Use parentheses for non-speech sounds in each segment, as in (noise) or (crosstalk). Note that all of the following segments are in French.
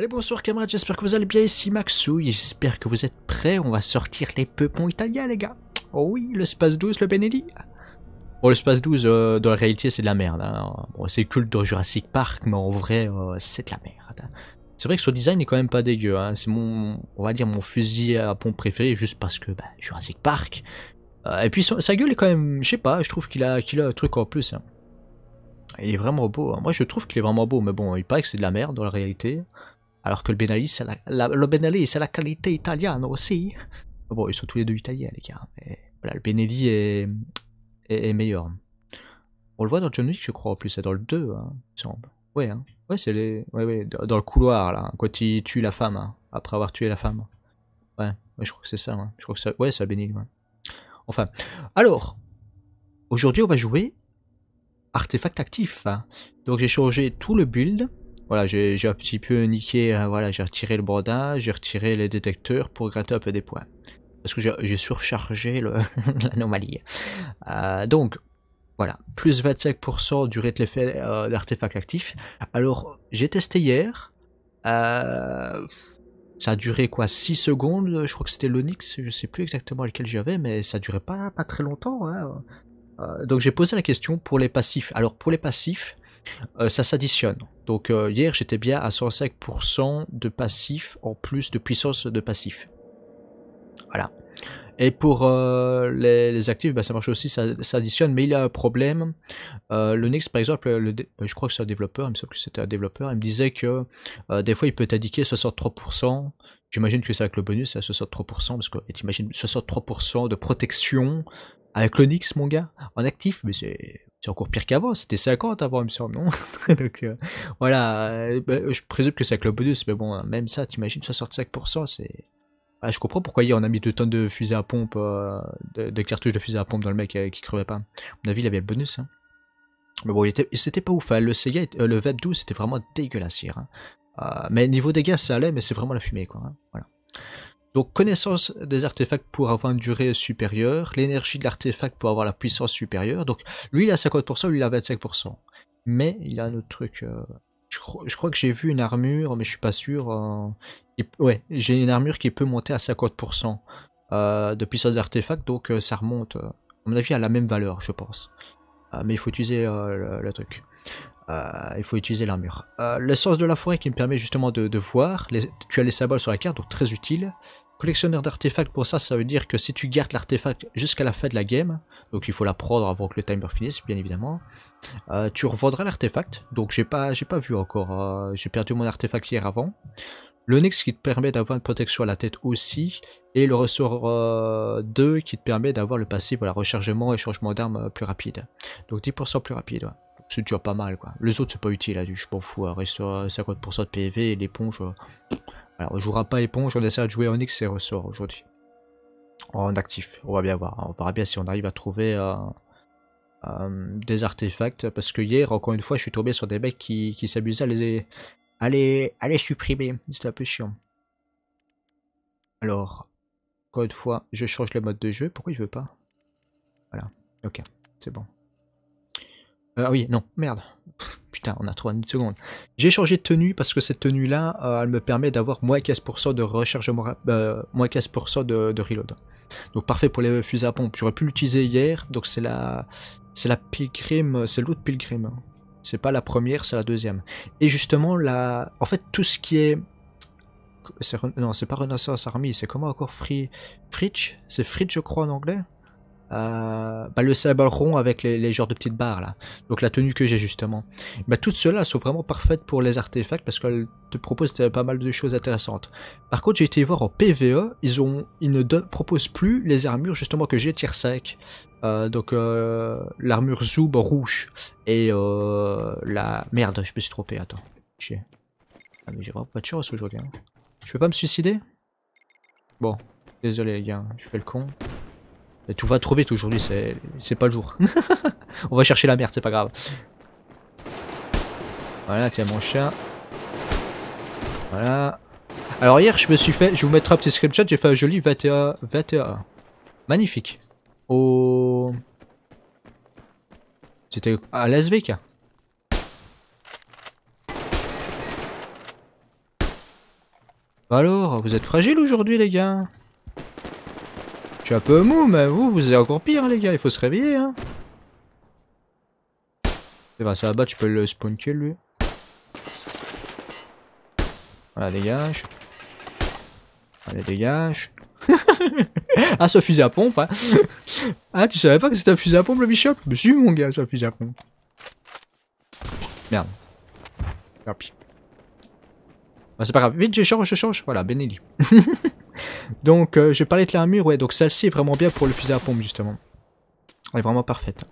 Allez bonsoir camarades, j'espère que vous allez bien, ici Maxouille, j'espère que vous êtes prêts, on va sortir les peupons italiens les gars. Oh oui, le Space 12, le Benelli. Bon, le Space 12, euh, dans la réalité, c'est de la merde. Hein. c'est culte dans Jurassic Park, mais en vrai, euh, c'est de la merde. C'est vrai que son design est quand même pas dégueu. Hein. C'est mon, on va dire, mon fusil à pompe préféré, juste parce que bah, Jurassic Park. Euh, et puis sa gueule est quand même, je sais pas, je trouve qu'il a, qu'il a un truc en plus. Hein. Il est vraiment beau. Moi, je trouve qu'il est vraiment beau, mais bon, il paraît que c'est de la merde dans la réalité. Alors que le Benelli, c'est la, le c'est la qualité italienne aussi. Bon, ils sont tous les deux italiens, les gars. le Benelli est, est, meilleur. On le voit dans John Wick, je crois, en plus, c'est dans le 2, hein, il semble. Ouais, hein. ouais c'est les... dans le couloir, là, quand il tue la femme, hein, après avoir tué la femme. Ouais, je crois que c'est ça, ouais. Je crois que ça... Ouais, c'est le Benelli, Enfin, alors, aujourd'hui, on va jouer artefact actif. Donc j'ai changé tout le build voilà, j'ai un petit peu niqué, euh, voilà, j'ai retiré le brodage, j'ai retiré les détecteurs pour gratter un peu des points. Parce que j'ai surchargé (laughs) l'anomalie. Euh, donc, voilà, plus 25% durée de l'effet euh, d'artefact actif. Alors, j'ai testé hier. ça a duré quoi 6 secondes Je crois que c'était l'Onyx, je sais plus exactement lequel j'avais, mais ça durait pas, pas très longtemps. Hein. donc j'ai posé la question pour les passifs. Alors pour les passifs, euh, ça s'additionne. Donc euh, hier j'étais bien à 105% de passif en plus de puissance de passif. Voilà. Et pour euh, les, actifs, bah, ça marche aussi, ça, s'additionne mais il y a un problème. le Nix, par exemple, bah, je crois que c'est un développeur, il me que c'était un développeur, il me disait que des fois il peut indiquer 63%. J'imagine que c'est avec le bonus, à hein, 63%, parce que t'imagines 63% de protection avec le Nix, mon gars, en actif, mais c'est c'est encore pire qu'avant, c'était 50 avant, il me non Donc euh, voilà, euh, bah, je présume que c'est avec le bonus, mais bon, hein, même ça, t'imagines, 65%, c'est. Ah, je comprends pourquoi hier on a mis deux tonnes de fusées à pompe, euh, de, cartouches de fusées à pompe dans le mec qui crevait pas. À mon avis, il avait le bonus. Hein. Mais bon, c'était pas ouf, hein. le Sega, le Web 12, c'était vraiment dégueulasse hier. Hein. mais niveau dégâts, ça allait, mais c'est vraiment la fumée, quoi. Hein. Voilà. Donc connaissance des artefacts pour avoir une durée supérieure, l'énergie de l'artefact pour avoir la puissance supérieure. Donc lui il a 50%, lui il a 25%. Mais il a un autre truc. Euh, je, crois, que j'ai vu une armure, mais je suis pas sûr. Euh, ouais, j'ai une armure qui peut monter à 50% euh, de puissance d'artefact, donc ça remonte, à mon avis, à la même valeur, je pense. mais il faut utiliser le, truc. il faut utiliser l'armure. L'essence de la forêt qui me permet justement de, voir. Les, tu as les symboles sur la carte, donc très utile. Collectionneur d'artefacts, pour ça, ça veut dire que si tu gardes l'artefact jusqu'à la fin de la game, donc il faut la prendre avant que le timer finisse, bien évidemment, euh, tu revendras l'artefact. Donc j'ai pas, pas vu encore, euh, j'ai perdu mon artefact hier avant. Le next qui te permet d'avoir une protection à la tête aussi, et le ressort 2 euh, qui te permet d'avoir le passif, voilà, rechargement et changement d'armes plus rapide. Donc 10% plus rapide, C'est déjà pas mal, quoi. Les autres, c'est pas utile, là, hein, je m'en fous, hein. reste 50% de PV et l'éponge, alors on jouera pas éponge, on essaie de jouer Onyx et ressort aujourd'hui. Oh, en actif, on va bien voir. Hein. On verra bien si on arrive à trouver euh, euh, des artefacts. Parce que hier, encore une fois, je suis tombé sur des mecs qui, qui s'amusaient à les, supprimer. C'était un peu chiant. Alors, encore une fois, je change le mode de jeu. Pourquoi il veut pas Voilà, ok, c'est bon. Ah oui, non, merde. Putain, on a trois secondes, J'ai changé de tenue parce que cette tenue-là, euh, elle me permet d'avoir moins 15% de recharge, euh, moins 15% de, reload. Donc parfait pour les fusées à pompe. J'aurais pu l'utiliser hier, donc c'est la, c'est la Pilgrim, c'est l'autre Pilgrim. C'est pas la première, c'est la deuxième. Et justement, en fait, tout ce qui est, non, c'est pas Renaissance Army, c'est comment encore Free, c'est Fritz je crois en anglais. Euh, bah, le sabre rond avec les, genres de petites barres là, donc la tenue que j'ai justement. Bah, toutes cela là sont vraiment parfaites pour les artefacts parce qu'elles te proposent euh, pas mal de choses intéressantes. Par contre, j'ai été voir en PVE, ils, ont, ils ne proposent plus les armures justement que j'ai tier sec euh, donc l'armure Zoub rouge et la... Merde, je me suis trompé, attends. j'ai ah, vraiment pas de chance aujourd'hui. Hein. Je peux pas me suicider Bon, désolé les gars, je fais le con tout va trop vite aujourd'hui, c'est pas le jour. (laughs) On va chercher la merde, c'est pas grave. Voilà, tiens mon chat. Voilà. Alors hier, je me suis fait, je vous mettrai un petit screenshot, j'ai fait un joli 21, 21. Magnifique. Au... C'était à Las Vegas. Bah alors, vous êtes fragile aujourd'hui les gars suis un peu mou, mais vous, vous êtes encore pire, hein, les gars. Il faut se réveiller, hein. C'est ça va tu peux le spawn kill, lui. Voilà, dégage. Allez, dégage. (laughs) ah, c'est un fusil à pompe, hein. ah, tu savais pas que c'était un fusil à pompe, le bishop Mais si, mon gars, c'est un fusil à pompe. Merde. Bah, c'est pas grave. Vite, je change, je change. Voilà, Benelli. (laughs) Donc, euh, je je parlais de l'armure, ouais, donc celle-ci est vraiment bien pour le fusil à pompe, justement. Elle est vraiment parfaite.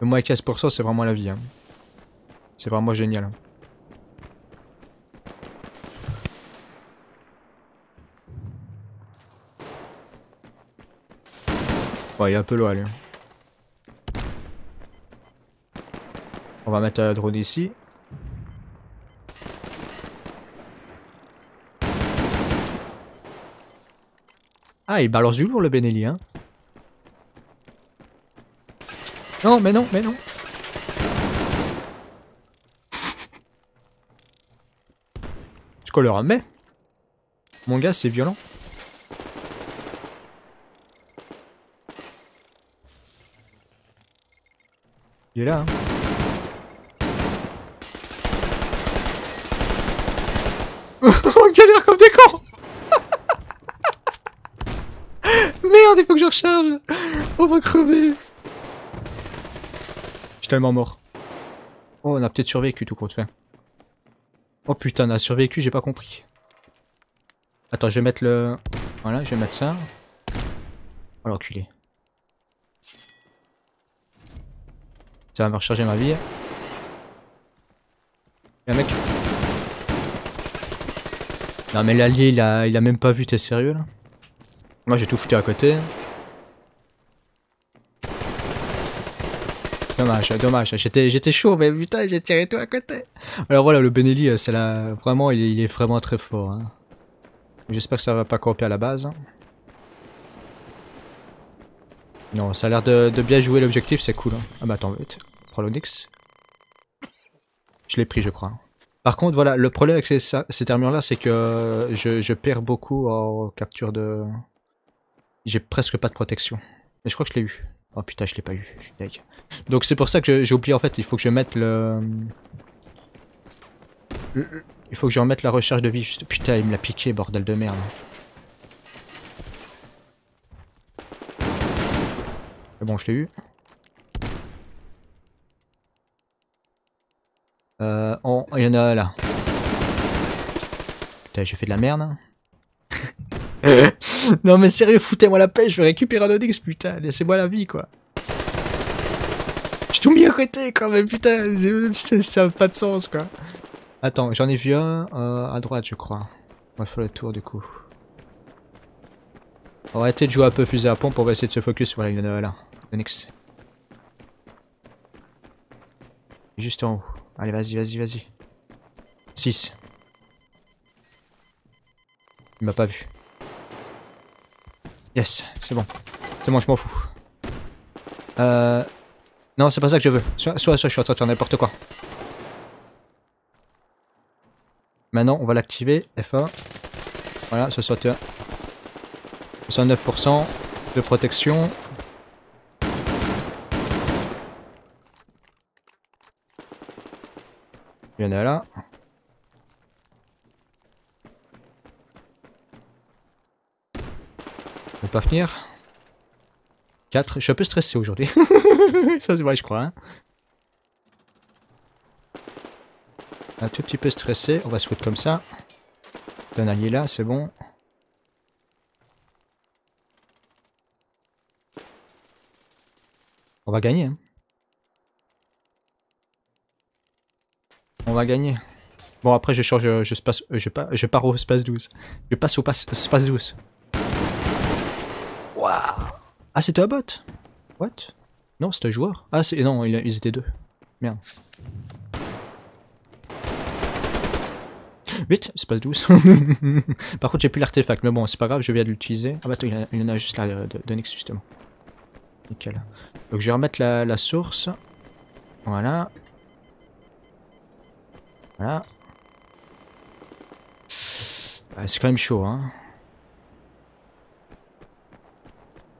Le moins 15%, c'est vraiment la vie. Hein. C'est vraiment génial. Hein. il est un peu loin, lui. Hein. On va mettre un drone ici. Ah, il balance du lourd le Benelli, hein. Non, mais non, mais non. le quoi Mon gars, c'est violent. Il est là, hein. (laughs) On va crever Je suis tellement mort. Oh, on a peut-être survécu tout compte fait. Oh putain, on a survécu, j'ai pas compris. Attends, je vais mettre le... Voilà, je vais mettre ça. Oh l'enculé. Ça va me recharger ma vie. Y'a un mec. Non mais l'allié il a, il a même pas vu, t'es sérieux là Moi j'ai tout foutu à côté. Dommage, dommage. J'étais, chaud, mais putain, j'ai tiré tout à côté. Alors voilà, le Benelli, euh, c'est là, vraiment, il, est vraiment très fort. Hein. J'espère que ça va pas camper à la base. Hein. Non, ça a l'air de, bien jouer l'objectif, c'est cool. Hein. Ah bah attends, vite. Prends Je l'ai pris, je crois. Par contre, voilà, le problème avec ces, ces là c'est que euh, je, perds beaucoup en capture de... J'ai presque pas de protection. Mais je crois que je l'ai eu. Oh putain, je l'ai pas eu, je suis Donc c'est pour ça que j'ai oublié en fait, il faut que je mette le... Il faut que je remette la recherche de vie juste... Putain, il me l'a piqué, bordel de merde. C'est bon, je l'ai eu. Euh, Oh Il y en a là. Putain, j'ai fait de la merde. Hein. (laughs) non mais sérieux, foutez-moi la paix, je vais récupérer un Onyx, putain, laissez-moi la vie, quoi. Je tout mis à côté, quand même, putain, ça n'a pas de sens, quoi. Attends, j'en ai vu un euh, à droite, je crois. On va faire le tour, du coup. On va arrêter de jouer un peu fusée à pompe, on va essayer de se focus, voilà, il y en a là, Onyx. Juste en haut. Allez, vas-y, vas-y, vas-y. 6. Il m'a pas vu. Yes, c'est bon. C'est bon, je m'en fous. Euh... Non, c'est pas ça que je veux. Soit, soit, soit je suis en train de faire n'importe quoi. Maintenant, on va l'activer. F1. Voilà, soit. 69% de protection. Il y en a là. pas venir. 4. Je suis un peu stressé aujourd'hui. (laughs) Ça se voit, je crois. Hein. Un tout petit peu stressé. On va se foutre comme ça. Un allié là, c'est bon. On va gagner. Hein. On va gagner. Bon, après, je change, je, je, pars, je pars au space 12. Je passe au passe space 12. Ah, c'était un bot What Non, c'était un joueur. Ah, c'est... Non, ils étaient deux. Merde. Vite, c'est pas douce (laughs) Par contre, j'ai plus l'artefact, mais bon, c'est pas grave, je viens de l'utiliser. Ah bah attends, il y, en a, juste là euh, de, justement. Nickel. Donc je vais remettre la, source. Voilà. Voilà. Ah, c'est quand même chaud, hein.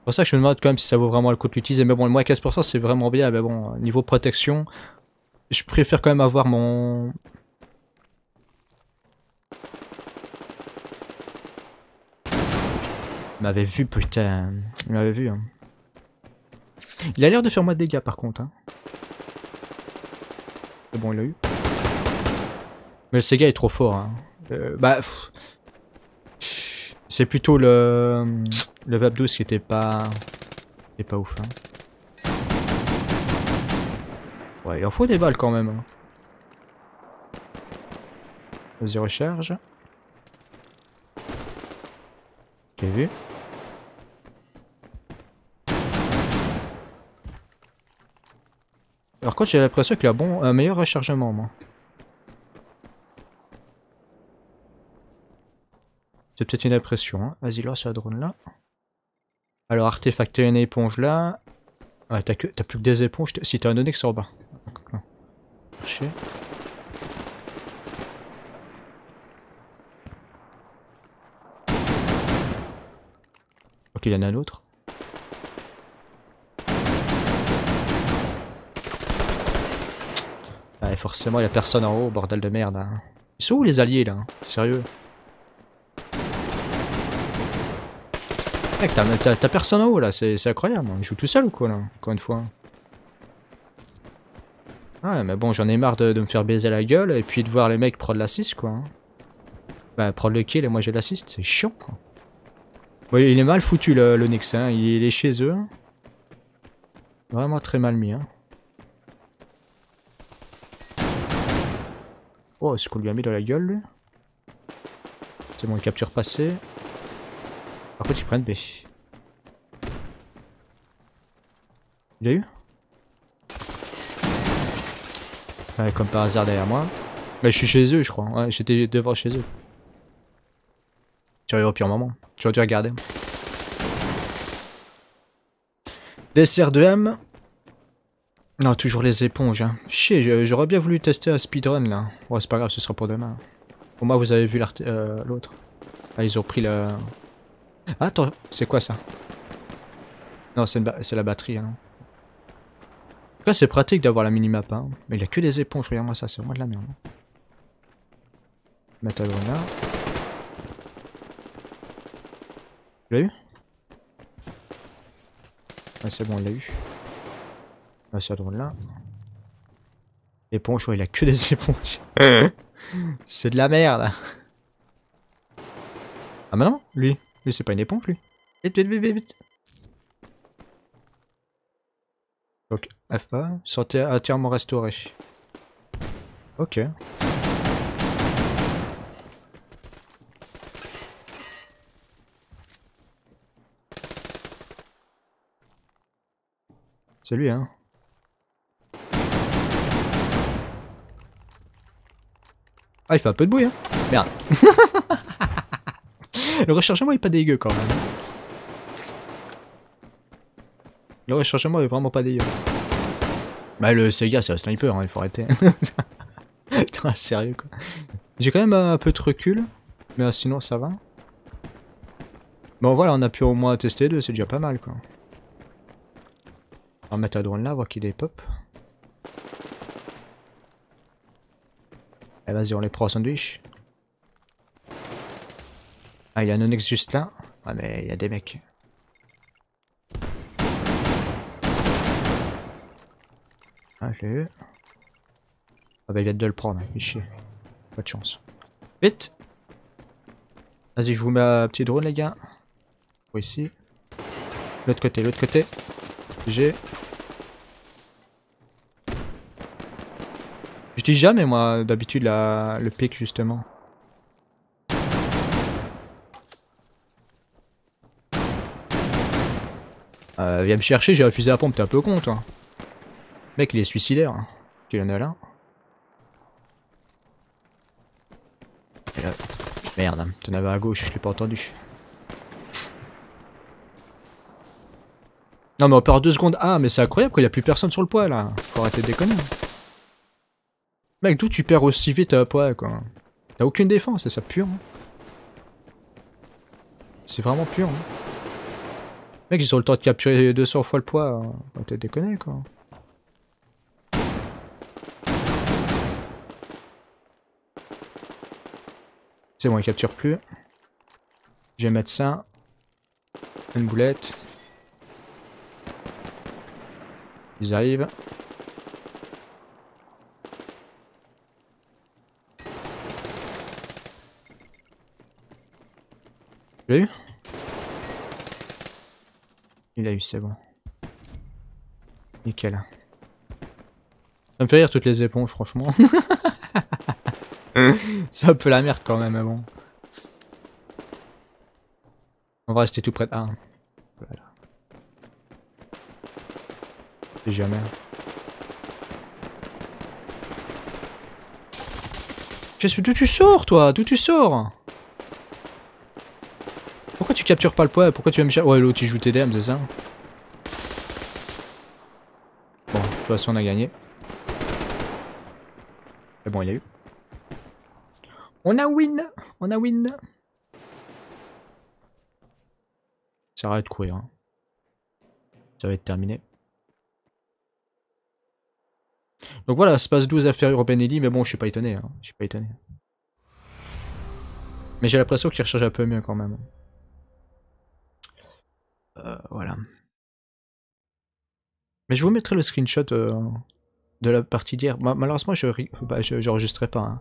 C'est pour ça que je me demande quand même si ça vaut vraiment le coup de l'utiliser. Mais bon, le moins 15% c'est vraiment bien. Mais bon, niveau protection, je préfère quand même avoir mon... Il m'avait vu, putain. Il m'avait vu. Hein. Il a l'air de faire moins de dégâts par contre. Hein. Mais bon, il l'a eu. Mais le gars est trop fort. Hein. Euh, bah, c'est plutôt le... Le VAP 12 qui était pas... et pas ouf, hein. Ouais, il en faut des balles quand même. Hein. Vas-y, recharge. T'as vu Alors, quoi, j'ai l'impression qu'il a bon, un meilleur rechargement, moi. C'est peut-être une impression. Hein. Vas-y, là, sur la drone là. Alors, artefact, t'as une éponge là. Ouais, ah, t'as plus que des éponges. Si t'as un onyx en bas. Ok, il y en a un autre. Ouais, forcément, il y a personne en haut, bordel de merde. Hein. Ils sont où les alliés là hein Sérieux Mec, t'as personne en haut là, c'est incroyable. Hein. Il joue tout seul ou quoi là Encore une fois. Ah, mais bon, j'en ai marre de, me faire baiser la gueule et puis de voir les mecs prendre l'assist quoi. Hein. Bah, prendre le kill et moi j'ai l'assist, c'est chiant quoi. il est mal foutu le, le hein, il, est chez eux. Vraiment très mal mis. Hein. Oh, est-ce qu'on lui a mis dans la gueule lui C'est mon capture passée. Par contre, prends une pêche. Il a eu Comme par hasard derrière moi. Mais je suis chez eux, je crois. j'étais devant chez eux. Tu arrives au pire moment. Tu aurais dû regarder. Les CR2M. Non, toujours les éponges. Hein. Chier, j'aurais bien voulu tester un speedrun là. Ouais, c'est pas grave, ce sera pour demain. Pour moi, vous avez vu euh, l'autre. ah, ils ont pris la... Attends, c'est quoi ça Non, c'est la batterie. Hein. Là, c'est pratique d'avoir la minimap. Hein. Mais il a que des éponges, regarde-moi ça, c'est vraiment de la merde. Hein. Mettre drone là. Tu l'as eu Ouais, ah, c'est bon, on l'a eu. On c'est drone là. Éponge, ouais, il a que des (laughs) éponges. Hein c'est de la merde. Ah, maintenant, bah lui. Mais c'est pas une éponge, lui. Vite, vite, vite, vite, Donc, F1, santé entièrement restauré. Ok. C'est lui, hein. Ah, il fait un peu de bouillie hein. Merde. (laughs) Le rechargement est pas dégueu quand même. Le rechargement est vraiment pas dégueu. Bah le Sega c'est un sniper, hein, il faut arrêter. (laughs) sérieux quoi. J'ai quand même un peu de recul, mais sinon ça va. Bon voilà, on a pu au moins tester deux, c'est déjà pas mal quoi. On va mettre à drone là, voir qu'il est pop. Et eh, vas-y, on les prend au sandwich. Ah, il y a un Onyx juste là Ah, mais il y a des mecs. Ah, je l'ai eu. Ah, bah, il vient de le prendre, hein. il chier. Pas de chance. Vite Vas-y, je vous mets un petit drone, les gars. Pour ici. L'autre côté, l'autre côté. J'ai. Je dis jamais, moi, d'habitude, la... le pic, justement. Euh, viens me chercher, j'ai refusé la pompe, t'es un peu con toi. mec il est suicidaire. Qu'il en a là. Merde, hein. t'en avais à gauche, je l'ai pas entendu. Non mais on perd deux secondes. Ah mais c'est incroyable qu'il n'y a plus personne sur le poids là. Faut arrêter de déconner. Mec d'où tu perds aussi vite à euh, poids quoi. T'as aucune défense c'est ça pur. Hein. C'est vraiment pur. Hein. Mec, ils ont le temps de capturer 200 fois le poids. Hein. peut T'es déconné, quoi. C'est bon, ils capturent plus. Je vais mettre ça. Une boulette. Ils arrivent. eu il a eu, c'est bon. Nickel. Ça me fait rire toutes les éponges, franchement. Ça (laughs) un peu la merde quand même, bon. On va rester tout près de... Ah. jamais. Qu'est-ce que tu sors, toi D'où tu sors tu captures pas le poids, pourquoi tu vas me chercher Ouais, l'autre il joue TDM, c'est ça Bon, de toute façon, on a gagné. Mais bon, il y a eu. On a win On a win Ça arrête de courir. Hein. Ça va être terminé. Donc voilà, se passe 12 affaires européennes mais bon, je suis pas étonné. Hein. Je suis pas étonné. Mais j'ai l'impression qu'il recharge un peu mieux quand même. Euh, voilà. Mais je vous mettrai le screenshot euh, de la partie d'hier. Malheureusement, je n'enregistrerai bah, pas. Hein.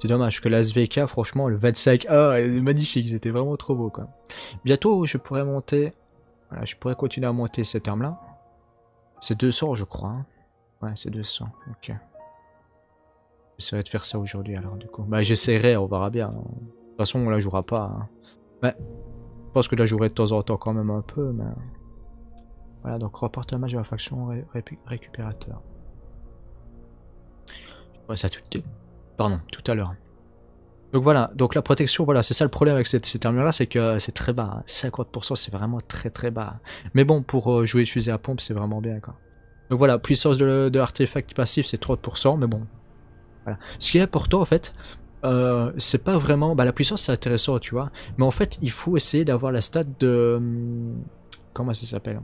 C'est dommage que la franchement, le 25A, ah, est magnifique, c'était vraiment trop beau quoi. Bientôt, je pourrais monter. Voilà, je pourrais continuer à monter cette arme là C'est 200, je crois. Hein. Ouais, c'est 200. Ok. J'essaierai de faire ça aujourd'hui alors, du coup. Bah, j'essaierai, on verra bien. De toute façon, on la jouera pas. Ouais. Hein. Bah, pense que je la de temps en temps quand même un peu, mais... Voilà, donc reporte un match de la faction récupérateur. Je ça tout, Pardon, tout à l'heure. Donc voilà, donc la protection, voilà, c'est ça le problème avec cette, termes là c'est que c'est très bas. 50%, c'est vraiment très très bas. Mais bon, pour euh, jouer fusée à pompe, c'est vraiment bien, quoi. Donc voilà, puissance de, de l'artefact passif, c'est 30%, mais bon. Voilà. Ce qui est important, en fait, euh, c'est pas vraiment... Bah, la puissance, c'est intéressant, tu vois. Mais en fait, il faut essayer d'avoir la stat de... Hum, comment ça s'appelle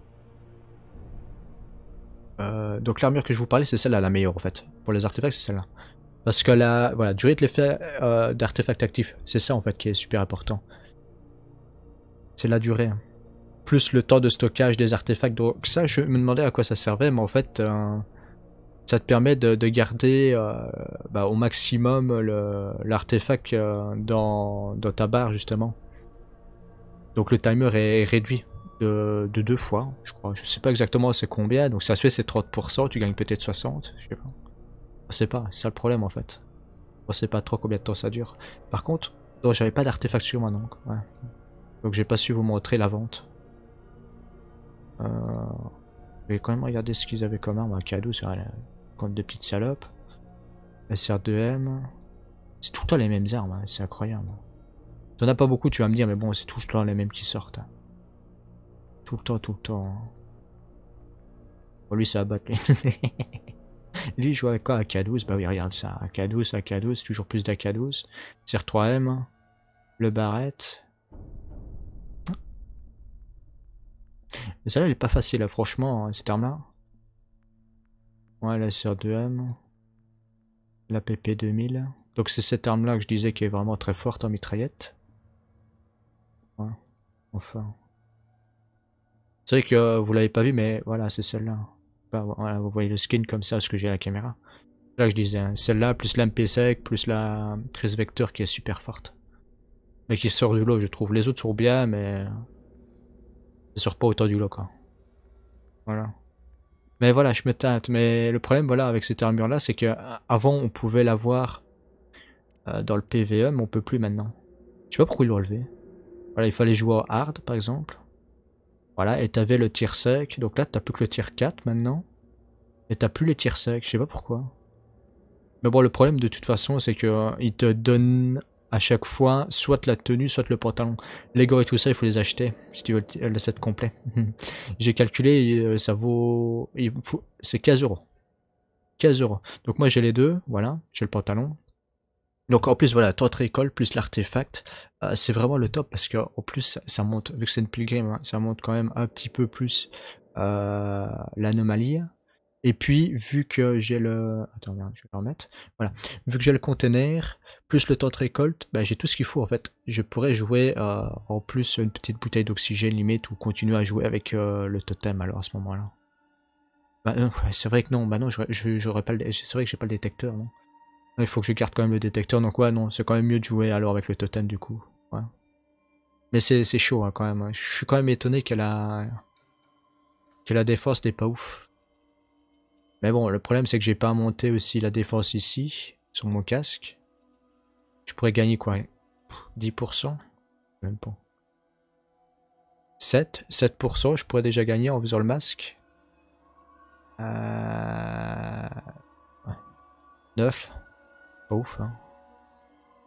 euh, donc l'armure que je vous parlais, c'est celle-là, la meilleure en fait. Pour les artefacts, c'est celle-là. Parce que la voilà, durée de l'effet euh, d'artefact actif, c'est ça en fait qui est super important. C'est la durée. Hein. Plus le temps de stockage des artefacts. Donc ça, je me demandais à quoi ça servait, mais en fait, ça te permet de, garder euh, bah, au maximum l'artefact euh, dans, ta barre justement. Donc le timer est réduit de, deux fois, je crois. Je sais pas exactement c'est combien, donc ça se fait c'est 30%, tu gagnes peut-être 60, je sais pas. c'est ça le problème en fait. On sait pas trop combien de temps ça dure. Par contre, j'avais pas d'artefact sur moi donc. Donc j'ai pas su vous montrer la vente. Euh, je vais quand même regarder ce qu'ils avaient comme arme. Un cadeau, c'est de de petites salopes. SR2M. C'est tout le temps les mêmes armes, hein, c'est incroyable. T'en as pas beaucoup, tu vas me dire, mais bon, c'est tout le temps les mêmes qui sortent. Hein. Tout le temps, tout le temps. Hein. lui, ça battre. (laughs) lui, il joue avec quoi AK-12 Bah oui, regarde ça. AK-12, AK-12, toujours plus d'AK-12. SR3M. Le barrette. Mais ça, là elle est pas facile, franchement, cette arme-là. Ouais, la cr 2 m La PP2000. Donc c'est cette arme-là que je disais qui est vraiment très forte en mitraillette. Ouais. Enfin. C'est vrai que euh, vous l'avez pas vu, mais voilà, c'est celle-là. vous voyez le skin comme ça, ce que j'ai à la caméra. là je disais. Hein, celle-là, plus l'MP sec, plus la crise vecteur qui est super forte. Mais qui sort du lot, je trouve. Les autres sont bien, mais... Ça sort pas autant du lot, quoi. Voilà. Mais voilà, je me tâte. Mais le problème, voilà, avec cette armure-là, c'est que euh, avant on pouvait l'avoir euh, dans le PVE, mais on peut plus maintenant. Je sais pas pourquoi ils l'ont enlevé. Voilà, il fallait jouer au hard, par exemple. Voilà, et t'avais le tir sec. Donc là, t'as plus que le tir 4 maintenant. Et t'as plus le tir sec, je sais pas pourquoi. Mais bon, le problème de toute façon, c'est que euh, te donne à chaque fois, soit la tenue, soit le pantalon. Les gores et tout ça, il faut les acheter si tu veux le set complet. (laughs) J'ai calculé, euh, ça vaut, c'est 15 euros. 15 euros. Donc moi j'ai les deux, voilà, j'ai le pantalon. Donc en plus voilà, toi école plus l'artefact, euh, c'est vraiment le top parce que en plus ça monte, vu que c'est une pilgrim, hein, ça monte quand même un petit peu plus euh, l'anomalie. Et puis, vu que j'ai le. Attends, je vais le remettre. Voilà. Vu que j'ai le container, plus le temps de récolte, ben, j'ai tout ce qu'il faut en fait. Je pourrais jouer euh, en plus une petite bouteille d'oxygène limite ou continuer à jouer avec euh, le totem alors à ce moment-là. Bah, euh, c'est vrai que non, bah non, C'est vrai que j'ai pas le détecteur, non. Il faut que je garde quand même le détecteur, donc ouais, non, c'est quand même mieux de jouer alors avec le totem du coup. Mais c'est chaud hein, quand même. Hein. Je suis quand même étonné qu'elle a. que la défense n'est pas ouf. Mais bon, le problème c'est que j'ai pas monté aussi la défense ici, sur mon casque. Je pourrais gagner quoi 10% Même pas. 7 7% je pourrais déjà gagner en faisant le masque. 9 euh, Pas ouf. Hein.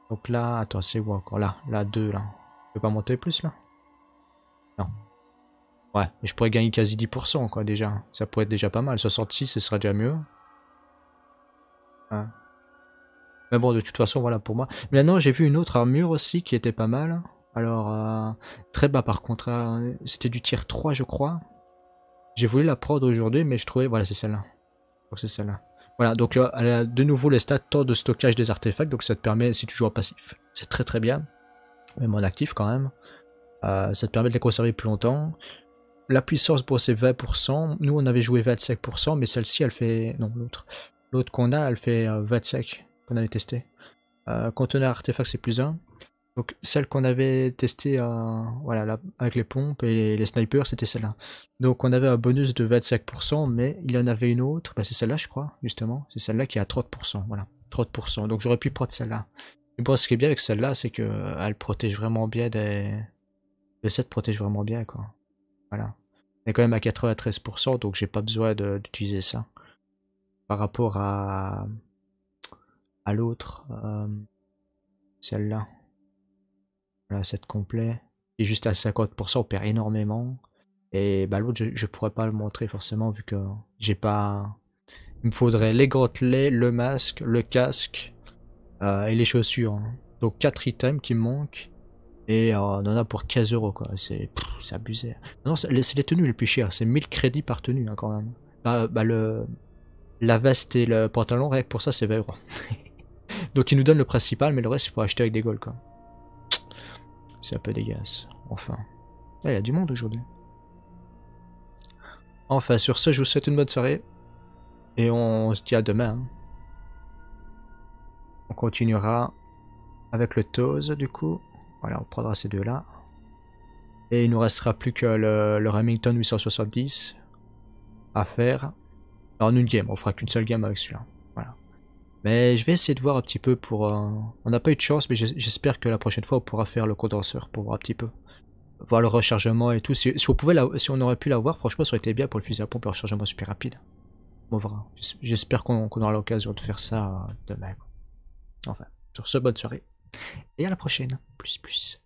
Donc là, attends, c'est où encore Là, là 2 là. Je peux pas monter plus là Non. Ouais, mais je pourrais gagner quasi 10% quoi déjà. Ça pourrait être déjà pas mal. 66, ce sera déjà mieux. Hein. Mais bon, de toute façon, voilà pour moi. maintenant, j'ai vu une autre armure aussi qui était pas mal. Alors, euh, très bas par contre. Hein. C'était du tier 3, je crois. J'ai voulu la prendre aujourd'hui, mais je trouvais... Voilà, c'est celle-là. Donc c'est celle-là. Voilà, donc euh, elle a de nouveau les stats temps de stockage des artefacts. Donc ça te permet, si tu joues en passif, c'est très très bien. Même en actif quand même. Euh, ça te permet de les conserver plus longtemps la puissance pour c'est 20%. Nous, on avait joué 25%, mais celle-ci, elle fait... Non, l'autre. L'autre qu'on a, elle fait 25, euh, qu'on avait testé. Euh, conteneur artefact, c'est plus un Donc celle qu'on avait testée euh, voilà, avec les pompes et les, snipers, c'était celle-là. Donc on avait un bonus de 25%, mais il y en avait une autre, bah, c'est celle-là je crois, justement. C'est celle-là qui est à 30%, voilà. 30%, donc j'aurais pu prendre celle-là. Mais bon, ce qui est bien avec celle-là, c'est que euh, elle protège vraiment bien des... Le protège vraiment bien, quoi. Voilà quand même à 93%, donc j'ai pas besoin d'utiliser ça. Par rapport à, à l'autre, euh, celle-là. Voilà, cette complet. Et juste à 50%, on perd énormément. Et bah, l'autre, je, pourrais pas le montrer forcément vu que j'ai pas. Il me faudrait les gantelets, le masque, le casque euh, et les chaussures. Hein. Donc 4 items qui me manquent. Et euh, on en a pour 15 euros quoi, c'est abusé. Non, c'est les tenues les plus chères, c'est 1000 crédits par tenue hein, quand même. Bah, bah, le, la veste et le pantalon, rien que pour ça c'est 20 (laughs) Donc ils nous donnent le principal, mais le reste c'est pour acheter avec des golds quoi. C'est un peu dégueulasse, enfin. Il y a du monde aujourd'hui. Enfin, sur ce, je vous souhaite une bonne soirée. Et on se dit à demain. Hein. On continuera avec le Toz du coup. Voilà, on prendra ces deux-là. Et il nous restera plus que le, Remington 870 à faire. En une game, on fera qu'une seule game avec celui-là. Voilà. Mais je vais essayer de voir un petit peu pour... Euh, on n'a pas eu de chance, mais j'espère que la prochaine fois, on pourra faire le condenseur pour voir un petit peu. Voir le rechargement et tout. Si, si on, on aurait pu l'avoir, franchement, ça aurait été bien pour le fusil à pompe, le rechargement super rapide. On verra. J'espère qu'on aura l'occasion de faire ça euh, demain. Enfin, sur ce, bonne soirée. Et à la prochaine. Plus plus.